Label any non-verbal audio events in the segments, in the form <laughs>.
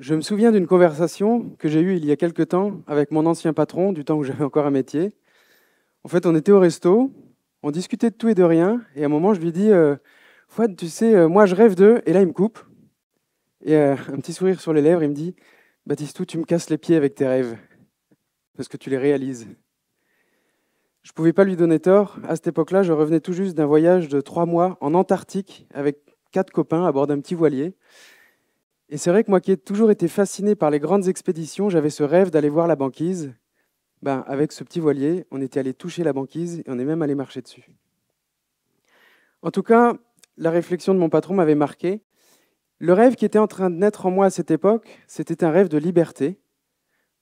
Je me souviens d'une conversation que j'ai eue il y a quelque temps avec mon ancien patron, du temps où j'avais encore un métier. En fait, on était au resto, on discutait de tout et de rien, et à un moment, je lui dis euh, Fouad, tu sais, euh, moi je rêve de. Et là, il me coupe. Et euh, un petit sourire sur les lèvres, il me dit tout, tu me casses les pieds avec tes rêves, parce que tu les réalises. Je ne pouvais pas lui donner tort. À cette époque-là, je revenais tout juste d'un voyage de trois mois en Antarctique avec quatre copains à bord d'un petit voilier. Et c'est vrai que moi qui ai toujours été fasciné par les grandes expéditions, j'avais ce rêve d'aller voir la banquise. Ben, avec ce petit voilier, on était allé toucher la banquise et on est même allé marcher dessus. En tout cas, la réflexion de mon patron m'avait marqué. Le rêve qui était en train de naître en moi à cette époque, c'était un rêve de liberté.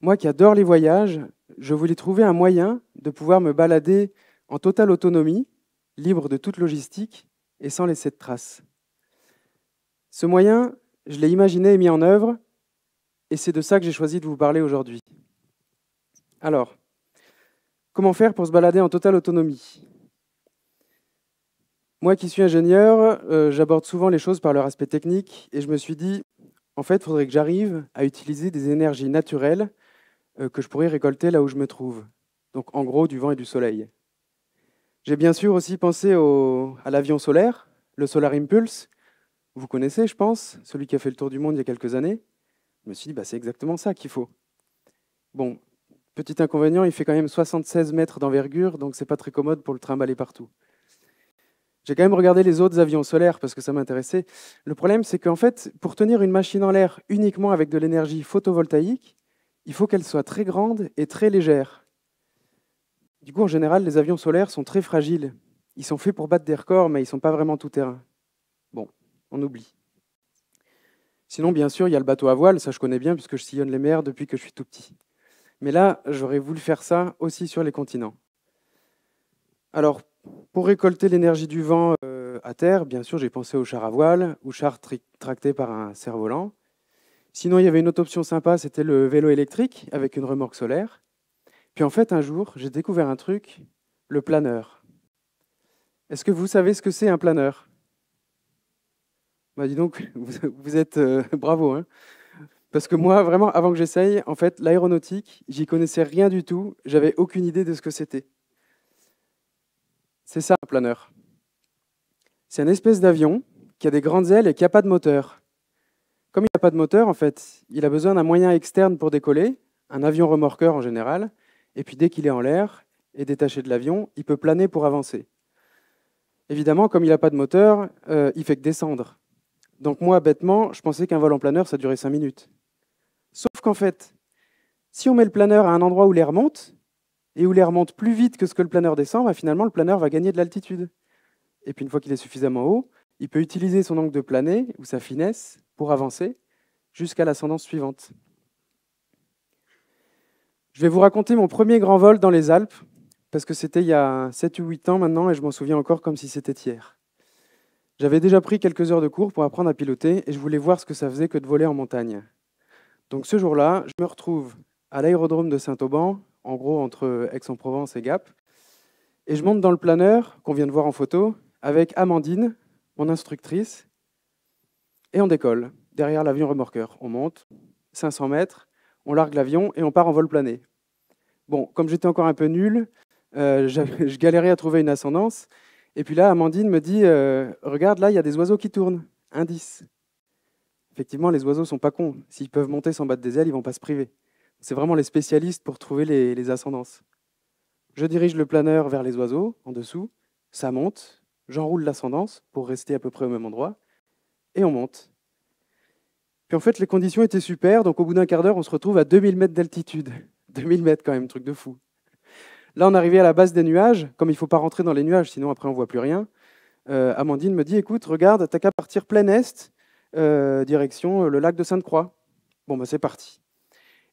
Moi qui adore les voyages, je voulais trouver un moyen de pouvoir me balader en totale autonomie, libre de toute logistique et sans laisser de traces. Ce moyen, je l'ai imaginé et mis en œuvre, et c'est de ça que j'ai choisi de vous parler aujourd'hui. Alors, comment faire pour se balader en totale autonomie Moi qui suis ingénieur, euh, j'aborde souvent les choses par leur aspect technique, et je me suis dit, en fait, il faudrait que j'arrive à utiliser des énergies naturelles euh, que je pourrais récolter là où je me trouve, donc en gros du vent et du soleil. J'ai bien sûr aussi pensé à l'avion solaire, le Solar Impulse, vous connaissez, je pense, celui qui a fait le tour du monde il y a quelques années. Je me suis dit, bah, c'est exactement ça qu'il faut. Bon, petit inconvénient, il fait quand même 76 mètres d'envergure, donc c'est pas très commode pour le trimballer partout. J'ai quand même regardé les autres avions solaires parce que ça m'intéressait. Le problème, c'est qu'en fait, pour tenir une machine en l'air uniquement avec de l'énergie photovoltaïque, il faut qu'elle soit très grande et très légère. Du coup, en général, les avions solaires sont très fragiles. Ils sont faits pour battre des records, mais ils ne sont pas vraiment tout terrain on oublie. Sinon, bien sûr, il y a le bateau à voile, ça je connais bien puisque je sillonne les mers depuis que je suis tout petit. Mais là, j'aurais voulu faire ça aussi sur les continents. Alors, pour récolter l'énergie du vent euh, à terre, bien sûr, j'ai pensé au char à voile ou char tracté par un cerf-volant. Sinon, il y avait une autre option sympa, c'était le vélo électrique avec une remorque solaire. Puis en fait, un jour, j'ai découvert un truc, le planeur. Est-ce que vous savez ce que c'est un planeur bah dis donc, <laughs> vous, êtes euh, <laughs> bravo. Hein. Parce que moi, vraiment, avant que j'essaye, en fait, l'aéronautique, j'y connaissais rien du tout. J'avais aucune idée de ce que c'était. C'est ça, un planeur. C'est une espèce d'avion qui a des grandes ailes et qui n'a pas de moteur. Comme il n'a pas de moteur, en fait, il a besoin d'un moyen externe pour décoller, un avion remorqueur en général, et puis dès qu'il est en l'air et détaché de l'avion, il peut planer pour avancer. Évidemment, comme il n'a pas de moteur, euh, il fait que descendre. Donc moi, bêtement, je pensais qu'un vol en planeur, ça durait 5 minutes. Sauf qu'en fait, si on met le planeur à un endroit où l'air monte, et où l'air monte plus vite que ce que le planeur descend, bah, finalement, le planeur va gagner de l'altitude. Et puis une fois qu'il est suffisamment haut, il peut utiliser son angle de planer ou sa finesse pour avancer jusqu'à l'ascendance suivante. Je vais vous raconter mon premier grand vol dans les Alpes, parce que c'était il y a 7 ou 8 ans maintenant, et je m'en souviens encore comme si c'était hier. J'avais déjà pris quelques heures de cours pour apprendre à piloter et je voulais voir ce que ça faisait que de voler en montagne. Donc ce jour-là, je me retrouve à l'aérodrome de Saint-Auban, en gros entre Aix-en-Provence et Gap, et je monte dans le planeur qu'on vient de voir en photo avec Amandine, mon instructrice, et on décolle derrière l'avion remorqueur. On monte 500 mètres, on largue l'avion et on part en vol plané. Bon, comme j'étais encore un peu nul, euh, <laughs> je galérais à trouver une ascendance. Et puis là, Amandine me dit euh, Regarde, là, il y a des oiseaux qui tournent. Indice. Effectivement, les oiseaux sont pas cons. S'ils peuvent monter sans battre des ailes, ils vont pas se priver. C'est vraiment les spécialistes pour trouver les, les ascendances. Je dirige le planeur vers les oiseaux, en dessous. Ça monte. J'enroule l'ascendance pour rester à peu près au même endroit. Et on monte. Puis en fait, les conditions étaient super. Donc au bout d'un quart d'heure, on se retrouve à 2000 mètres d'altitude. 2000 <laughs> mètres quand même, truc de fou. Là, on arrivait à la base des nuages. Comme il ne faut pas rentrer dans les nuages, sinon après on ne voit plus rien. Euh, Amandine me dit, écoute, regarde, t'as qu'à partir plein est, euh, direction euh, le lac de Sainte-Croix. Bon, bah, c'est parti.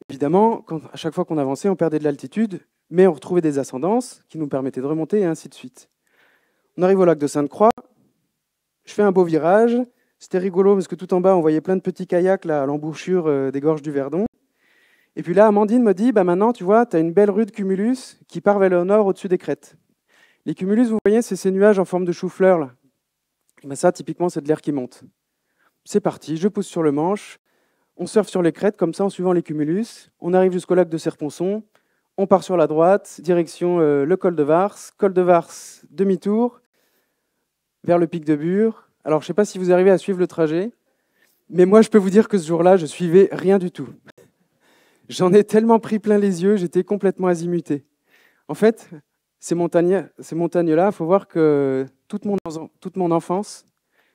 Évidemment, à chaque fois qu'on avançait, on perdait de l'altitude, mais on retrouvait des ascendances qui nous permettaient de remonter et ainsi de suite. On arrive au lac de Sainte-Croix, je fais un beau virage. C'était rigolo parce que tout en bas, on voyait plein de petits kayaks à l'embouchure des gorges du Verdon. Et puis là, Amandine me dit, bah maintenant, tu vois, tu as une belle rue de cumulus qui part vers le nord au-dessus des crêtes. Les cumulus, vous voyez, c'est ces nuages en forme de chou-fleur. Bah, ça, typiquement, c'est de l'air qui monte. C'est parti, je pousse sur le manche, on surfe sur les crêtes, comme ça, en suivant les cumulus. On arrive jusqu'au lac de Serponçon, on part sur la droite, direction euh, le col de Vars, col de Vars, demi-tour, vers le pic de Bure. Alors, je ne sais pas si vous arrivez à suivre le trajet, mais moi, je peux vous dire que ce jour-là, je suivais rien du tout. J'en ai tellement pris plein les yeux, j'étais complètement azimuté. En fait, ces montagnes-là, il faut voir que toute mon, enfance,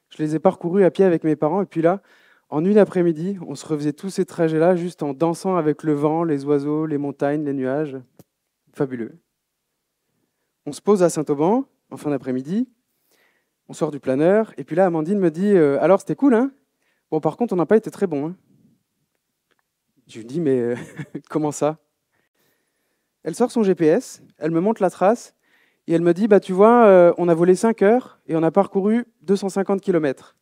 je les ai parcourues à pied avec mes parents. Et puis là, en une après-midi, on se refaisait tous ces trajets-là juste en dansant avec le vent, les oiseaux, les montagnes, les nuages. Fabuleux. On se pose à Saint-Auban en fin d'après-midi. On sort du planeur. Et puis là, Amandine me dit euh, Alors, c'était cool, hein Bon, par contre, on n'a pas été très bon. Hein je lui dis, mais euh, <laughs> comment ça Elle sort son GPS, elle me montre la trace, et elle me dit, bah tu vois, euh, on a volé 5 heures et on a parcouru 250 km.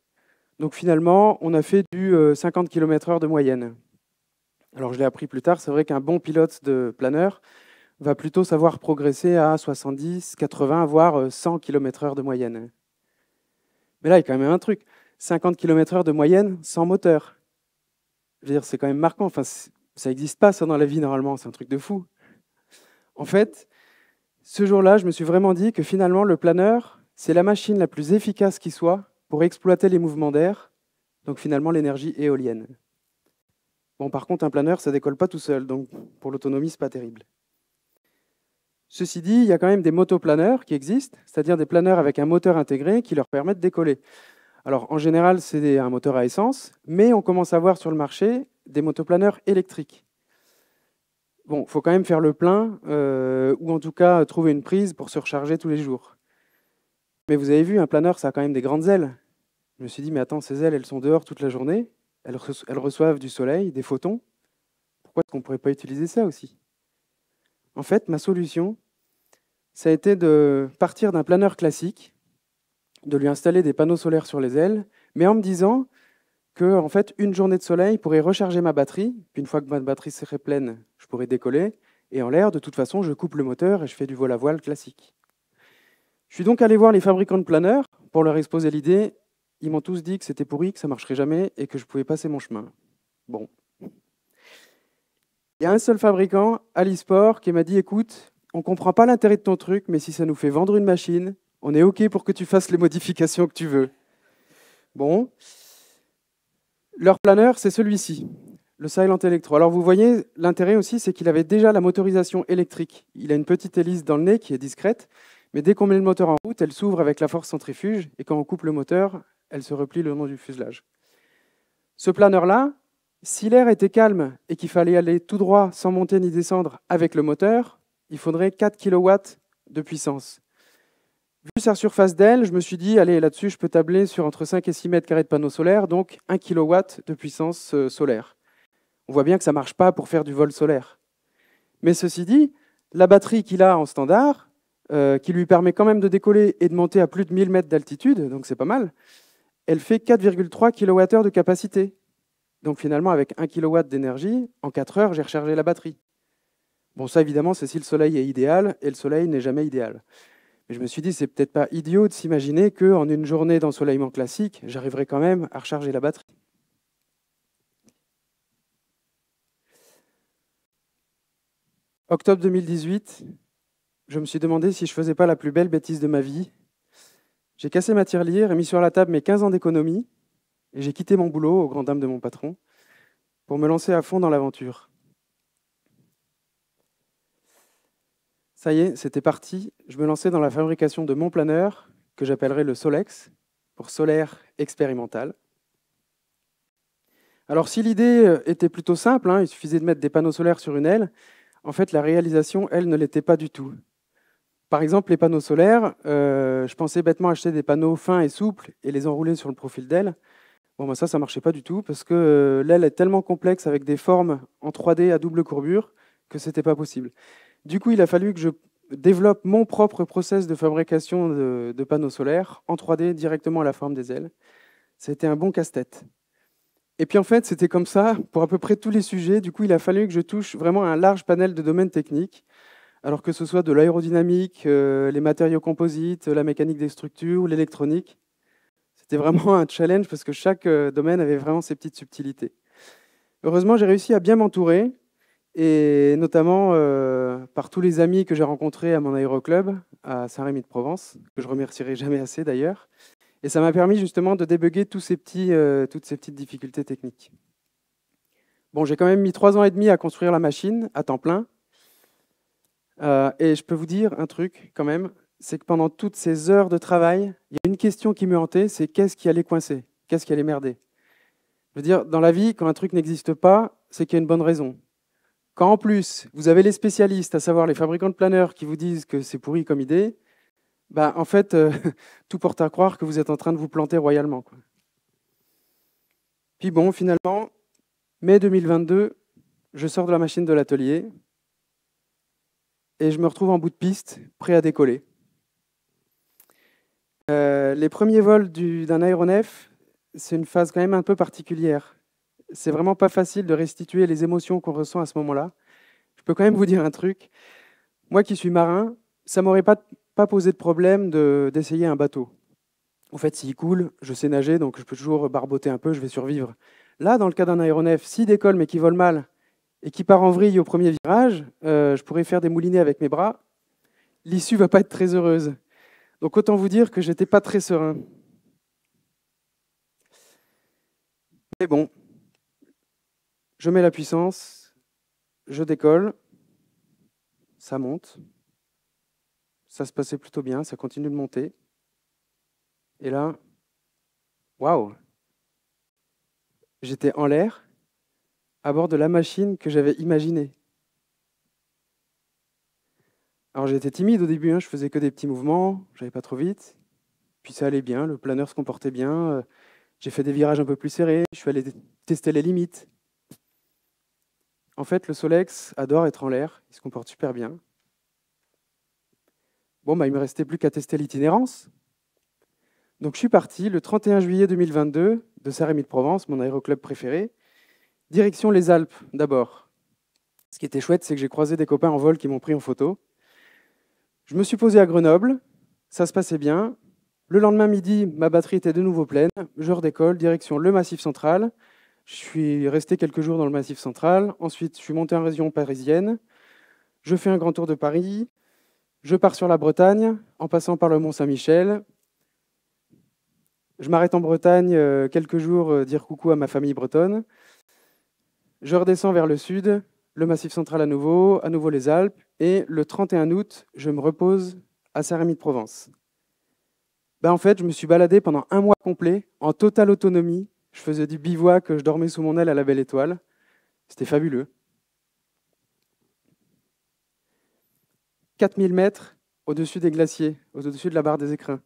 Donc finalement, on a fait du 50 euh, km heure de moyenne. Alors je l'ai appris plus tard, c'est vrai qu'un bon pilote de planeur va plutôt savoir progresser à 70, 80, voire 100 km/h de moyenne. Mais là, il y a quand même un truc. 50 km/h de moyenne sans moteur dire, c'est quand même marquant. Enfin, ça n'existe pas, ça, dans la vie, normalement. C'est un truc de fou. En fait, ce jour-là, je me suis vraiment dit que finalement, le planeur, c'est la machine la plus efficace qui soit pour exploiter les mouvements d'air, donc finalement l'énergie éolienne. Bon, par contre, un planeur, ça décolle pas tout seul, donc pour l'autonomie, c'est pas terrible. Ceci dit, il y a quand même des motoplaneurs qui existent, c'est-à-dire des planeurs avec un moteur intégré qui leur permettent de décoller. Alors en général, c'est un moteur à essence, mais on commence à voir sur le marché des motoplaneurs électriques. Bon, il faut quand même faire le plein, euh, ou en tout cas trouver une prise pour se recharger tous les jours. Mais vous avez vu, un planeur, ça a quand même des grandes ailes. Je me suis dit, mais attends, ces ailes, elles sont dehors toute la journée, elles, elles reçoivent du soleil, des photons. Pourquoi est-ce qu'on ne pourrait pas utiliser ça aussi En fait, ma solution, ça a été de partir d'un planeur classique, de lui installer des panneaux solaires sur les ailes, mais en me disant que en fait une journée de soleil pourrait recharger ma batterie, puis une fois que ma batterie serait pleine, je pourrais décoller, et en l'air, de toute façon, je coupe le moteur et je fais du vol à voile classique. Je suis donc allé voir les fabricants de planeurs pour leur exposer l'idée. Ils m'ont tous dit que c'était pourri, que ça marcherait jamais et que je pouvais passer mon chemin. Bon. Il y a un seul fabricant, Alisport, qui m'a dit écoute, on comprend pas l'intérêt de ton truc, mais si ça nous fait vendre une machine, on est OK pour que tu fasses les modifications que tu veux. Bon. Leur planeur, c'est celui-ci, le Silent Electro. Alors vous voyez, l'intérêt aussi, c'est qu'il avait déjà la motorisation électrique. Il a une petite hélice dans le nez qui est discrète, mais dès qu'on met le moteur en route, elle s'ouvre avec la force centrifuge, et quand on coupe le moteur, elle se replie le long du fuselage. Ce planeur-là, si l'air était calme et qu'il fallait aller tout droit sans monter ni descendre avec le moteur, il faudrait 4 kW de puissance. Vu sa surface d'aile, je me suis dit, allez, là-dessus, je peux tabler sur entre 5 et 6 mètres carrés de panneaux solaires, donc 1 kW de puissance euh, solaire. On voit bien que ça ne marche pas pour faire du vol solaire. Mais ceci dit, la batterie qu'il a en standard, euh, qui lui permet quand même de décoller et de monter à plus de 1000 mètres d'altitude, donc c'est pas mal, elle fait 4,3 kWh de capacité. Donc finalement, avec 1 kW d'énergie, en 4 heures, j'ai rechargé la batterie. Bon, ça évidemment, c'est si le soleil est idéal, et le soleil n'est jamais idéal. Mais je me suis dit, c'est peut-être pas idiot de s'imaginer qu'en une journée d'ensoleillement classique, j'arriverai quand même à recharger la batterie. Octobre 2018, je me suis demandé si je faisais pas la plus belle bêtise de ma vie. J'ai cassé ma tirelire et mis sur la table mes 15 ans d'économie, et j'ai quitté mon boulot au grand dam de mon patron, pour me lancer à fond dans l'aventure. Ça y est, c'était parti. Je me lançais dans la fabrication de mon planeur, que j'appellerai le Solex, pour solaire expérimental. Alors si l'idée euh, était plutôt simple, hein, il suffisait de mettre des panneaux solaires sur une aile, en fait la réalisation, elle, ne l'était pas du tout. Par exemple, les panneaux solaires, euh, je pensais bêtement acheter des panneaux fins et souples et les enrouler sur le profil d'aile. Bon, ben ça, ça marchait pas du tout parce que euh, l'aile est tellement complexe avec des formes en 3D à double courbure que ce c'était pas possible. Du coup, il a fallu que je développe mon propre process de fabrication de, panneaux solaires en 3D directement à la forme des ailes. C'était un bon casse-tête. Et puis en fait, c'était comme ça pour à peu près tous les sujets. Du coup, il a fallu que je touche vraiment un large panel de domaines techniques, alors que ce soit de l'aérodynamique, euh, les matériaux composites, la mécanique des structures, l'électronique. C'était vraiment un challenge parce que chaque euh, domaine avait vraiment ses petites subtilités. Heureusement, j'ai réussi à bien m'entourer et notamment euh, par tous les amis que j'ai rencontrés à mon aéroclub à Saint-Rémy-de-Provence, que je remercierai jamais assez d'ailleurs. Et ça m'a permis justement de débugger tous ces petits, euh, toutes ces petites difficultés techniques. Bon, j'ai quand même mis trois ans et demi à construire la machine à temps plein. Euh, et je peux vous dire un truc quand même, c'est que pendant toutes ces heures de travail, il y a une question qui me hantait, c'est qu'est-ce qui allait coincer Qu'est-ce qui allait merder Je veux dire, dans la vie, quand un truc n'existe pas, c'est qu'il y a une bonne raison. Quand en plus, vous avez les spécialistes, à savoir les fabricants de planeurs, qui vous disent que c'est pourri comme idée, bah, en fait, euh, <laughs> tout porte à croire que vous êtes en train de vous planter royalement. Puis bon, finalement, mai 2022, je sors de la machine de l'atelier et je me retrouve en bout de piste, prêt à décoller. Euh, les premiers vols d'un aéronef, c'est une phase quand même un peu particulière c'est vraiment pas facile de restituer les émotions qu'on ressent à ce moment-là. Je peux quand même vous dire un truc. Moi qui suis marin, ça m'aurait pas, posé de problème d'essayer un bateau. En fait, s'il coule, je sais nager, donc je peux toujours barboter un peu, je vais survivre. Là, dans le cas d'un aéronef, s'il décolle mais qu'il vole mal et qu'il part en vrille au premier virage, euh, je pourrais faire des moulinets avec mes bras. L'issue va pas être très heureuse. Donc autant vous dire que j'étais pas très serein. Mais bon, je mets la puissance, je décolle, ça monte, ça se passait plutôt bien, ça continue de monter. Et là, waouh J'étais en l'air, à bord de la machine que j'avais imaginée. Alors j'étais timide au début, hein, je faisais que des petits mouvements, j'allais pas trop vite. Puis ça allait bien, le planeur se comportait bien. Euh, j'ai fait des virages un peu plus serrés, je suis allé tester les limites. En fait, le Solex adore être en l'air, il se comporte super bien. Bon, il bah, il me restait plus qu'à tester l'itinérance. Donc je suis parti le 31 juillet 2022 de rémy de provence mon aéroclub préféré, direction les Alpes d'abord. Ce qui était chouette, c'est que j'ai croisé des copains en vol qui m'ont pris en photo. Je me suis posé à Grenoble, ça se passait bien. Le lendemain midi, ma batterie était de nouveau pleine. Je redécolle, direction le Massif central, je suis resté quelques jours dans le Massif central. Ensuite, je suis monté en région parisienne. Je fais un grand tour de Paris. Je pars sur la Bretagne en passant par le Mont-Saint-Michel. Je m'arrête en Bretagne euh, quelques jours, euh, dire coucou à ma famille bretonne. Je redescends vers le sud, le Massif central à nouveau, à nouveau les Alpes. Et le 31 août, je me repose à Saint-Rémy-de-Provence. Ben, en fait, je me suis baladé pendant un mois complet en totale autonomie je faisais du bivouac, je dormais sous mon aile à la belle étoile. C'était fabuleux. 4000 mètres au-dessus des glaciers, au-dessus de la barre des écrins,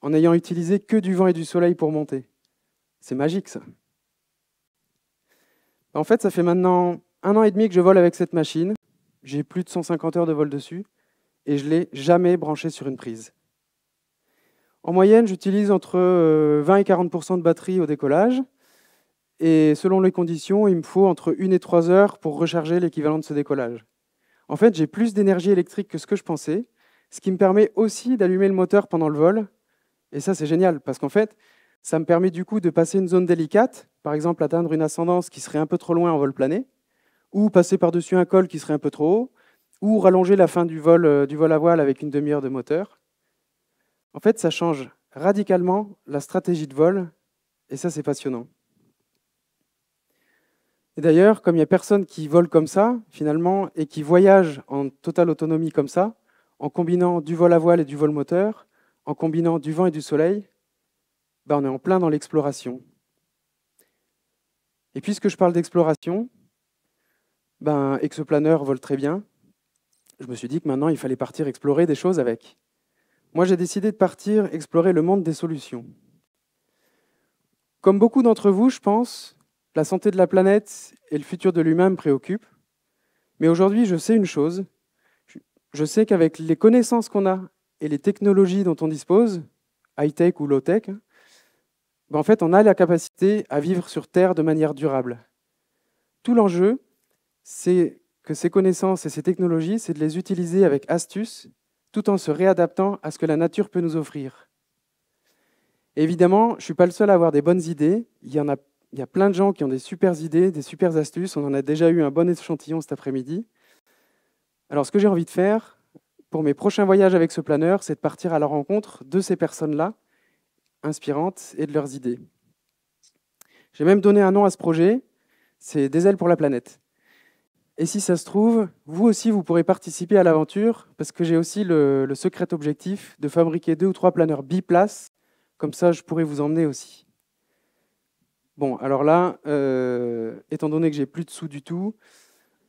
en n'ayant utilisé que du vent et du soleil pour monter. C'est magique ça. En fait, ça fait maintenant un an et demi que je vole avec cette machine. J'ai plus de 150 heures de vol dessus et je l'ai jamais branché sur une prise. En moyenne, j'utilise entre 20 euh, et 40 de batterie au décollage. Et selon les conditions, il me faut entre 1 et 3 heures pour recharger l'équivalent de ce décollage. En fait, j'ai plus d'énergie électrique que ce que je pensais, ce qui me permet aussi d'allumer le moteur pendant le vol. Et ça, c'est génial, parce qu'en fait, ça me permet du coup de passer une zone délicate, par exemple atteindre une ascendance qui serait un peu trop loin en vol plané, ou passer par-dessus un col qui serait un peu trop haut, ou rallonger la fin du vol, euh, du vol à voile avec une demi-heure de moteur. En fait, ça change radicalement la stratégie de vol, et ça, c'est passionnant. Et d'ailleurs, comme il n'y a personne qui vole comme ça, finalement, et qui voyage en totale autonomie comme ça, en combinant du vol à voile et du vol moteur, en combinant du vent et du soleil, ben on est en plein dans l'exploration. Et puisque je parle d'exploration, ben, et que ce planeur vole très bien, je me suis dit que maintenant, il fallait partir explorer des choses avec moi j'ai décidé de partir explorer le monde des solutions. Comme beaucoup d'entre vous, je pense, la santé de la planète et le futur de l'humain me préoccupent. Mais aujourd'hui, je sais une chose. Je sais qu'avec les connaissances qu'on a et les technologies dont on dispose, high-tech ou low-tech, hein, ben, en fait, on a la capacité à vivre sur Terre de manière durable. Tout l'enjeu, c'est que ces connaissances et ces technologies, c'est de les utiliser avec astuce tout en se réadaptant à ce que la nature peut nous offrir. Évidemment, je ne suis pas le seul à avoir des bonnes idées. Il y, en a, a plein de gens qui ont des super idées, des super astuces. On en a déjà eu un bon échantillon cet après-midi. Alors, ce que j'ai envie de faire pour mes prochains voyages avec ce planeur, c'est de partir à la rencontre de ces personnes-là, inspirantes, et de leurs idées. J'ai même donné un nom à ce projet, c'est Des ailes pour la planète. Et si ça se trouve, vous aussi, vous pourrez participer à l'aventure, parce que j'ai aussi le, secret objectif de fabriquer deux ou trois planeurs biplaces. Comme ça, je pourrais vous emmener aussi. Bon, alors là, euh, étant donné que j'ai plus de sous du tout,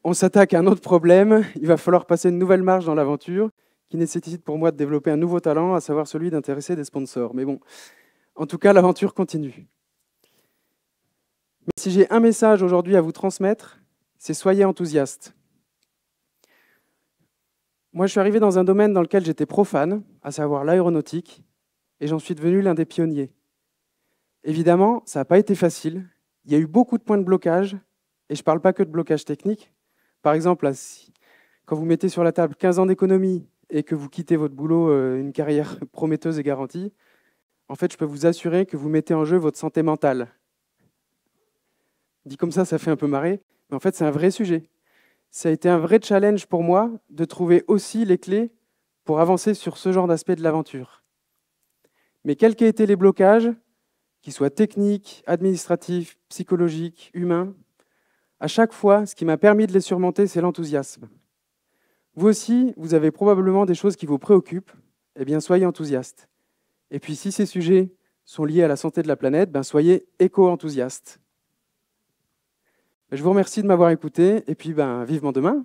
on s'attaque à un autre problème. Il va falloir passer une nouvelle marge dans l'aventure, qui nécessite pour moi de développer un nouveau talent, à savoir celui d'intéresser des sponsors. Mais bon, en tout cas, l'aventure continue. Mais si j'ai un message aujourd'hui à vous transmettre, c'est soyez enthousiaste. Moi, je suis arrivé dans un domaine dans lequel j'étais profane, à savoir l'aéronautique, et j'en suis devenu l'un des pionniers. Évidemment, ça n'a pas été facile. Il y a eu beaucoup de points de blocage, et je ne parle pas que de blocage technique. Par exemple, quand vous mettez sur la table 15 ans d'économie et que vous quittez votre boulot, euh, une carrière <laughs> prometteuse et garantie, en fait, je peux vous assurer que vous mettez en jeu votre santé mentale. Dit comme ça, ça fait un peu marrer. Mais en fait, c'est un vrai sujet. Ça a été un vrai challenge pour moi de trouver aussi les clés pour avancer sur ce genre d'aspect de l'aventure. Mais quels qu'aient été les blocages, qu'ils soient techniques, administratifs, psychologiques, humains, à chaque fois, ce qui m'a permis de les surmonter, c'est l'enthousiasme. Vous aussi, vous avez probablement des choses qui vous préoccupent, eh bien soyez enthousiaste. Et puis si ces sujets sont liés à la santé de la planète, ben soyez éco-enthousiaste. Je vous remercie de m'avoir écouté et puis ben, vivement demain.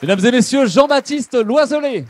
Mesdames et messieurs, Jean-Baptiste Loiselet.